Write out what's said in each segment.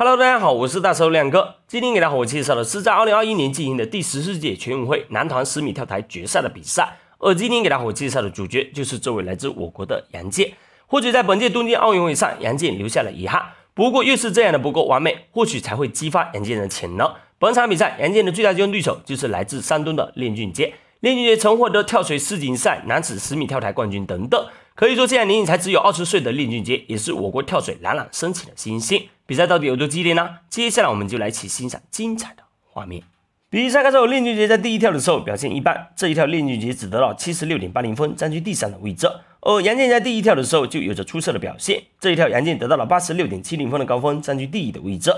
Hello，大家好，我是大手亮哥。今天给大伙介绍的是在二零二一年进行的第十四届全运会男团十米跳台决赛的比赛。而今天给大伙介绍的主角就是这位来自我国的杨健。或许在本届东京奥运会上，杨健留下了遗憾。不过越是这样的不够完美，或许才会激发杨健的潜能。本场比赛，杨健的最大竞争对手就是来自山东的练俊杰。林俊杰曾获得跳水世锦赛男子十米跳台冠军等等，可以说现在年龄才只有二十岁的林俊杰也是我国跳水冉冉升起的新星。比赛到底有多激烈呢？接下来我们就来一起欣赏精彩的画面。比赛开始后，林俊杰在第一跳的时候表现一般，这一跳林俊杰只得到七十六点八零分，占据第三的位置。而杨健在第一跳的时候就有着出色的表现，这一跳杨健得到了八十六点七零分的高分，占据第一的位置。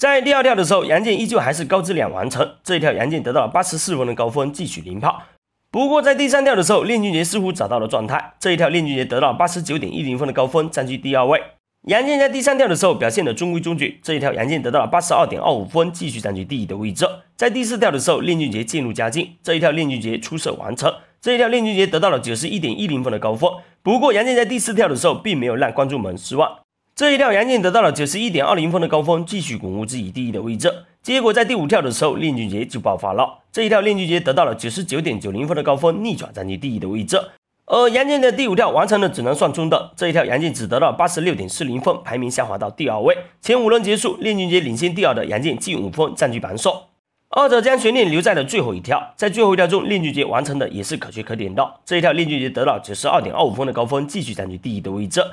在第二跳的时候，杨健依旧还是高质量完成这一跳，杨健得到了八十四分的高分，继续领跑。不过在第三跳的时候，练俊杰似乎找到了状态，这一跳练俊杰得到八十九点一零分的高分，占据第二位。杨健在第三跳的时候表现的中规中矩，这一跳杨健得到了八十二点二五分，继续占据第一的位置。在第四跳的时候，练俊杰渐入佳境，这一跳练俊杰出色完成，这一跳练俊杰得到了九十一点一零分的高分。不过杨健在第四跳的时候并没有让观众们失望。这一跳，杨健得到了九十一点二零分的高分，继续巩固自己第一的位置。结果在第五跳的时候，练俊杰就爆发了。这一跳，练俊杰得到了九十九点九零分的高分，逆转占据第一的位置。而杨健的第五跳完成的只能算中等，这一跳杨健只得到八十六点四零分，排名下滑到第二位。前五轮结束，练俊杰领先第二的杨健近五分，占据榜首。二者将悬念留在了最后一跳。在最后一跳中，练俊杰完成的也是可圈可点的。这一跳，练俊杰得到九十二点二五分的高分，继续占据第一的位置。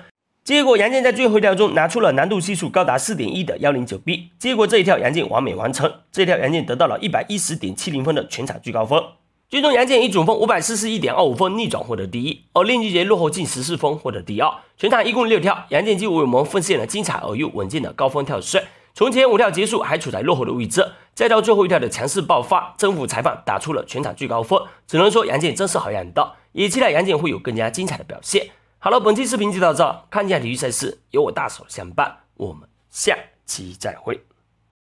结果杨健在最后一跳中拿出了难度系数高达四点一的幺零九 B，结果这一跳杨健完美完成，这一跳杨健得到了一百一十点七零分的全场最高分。最终杨健以总分五百四十一点二五分逆转获得第一，而令俊杰落后近十四分获得第二。全场一共六跳，杨健为我们奉献了精彩而又稳健的高分跳水。从前五跳结束还处在落后的位置，再到最后一跳的强势爆发，征服裁判打出了全场最高分，只能说杨健真是好样的！也期待杨健会有更加精彩的表现。好了，本期视频就到这。看一下体育赛事，有我大手相伴，我们下期再会。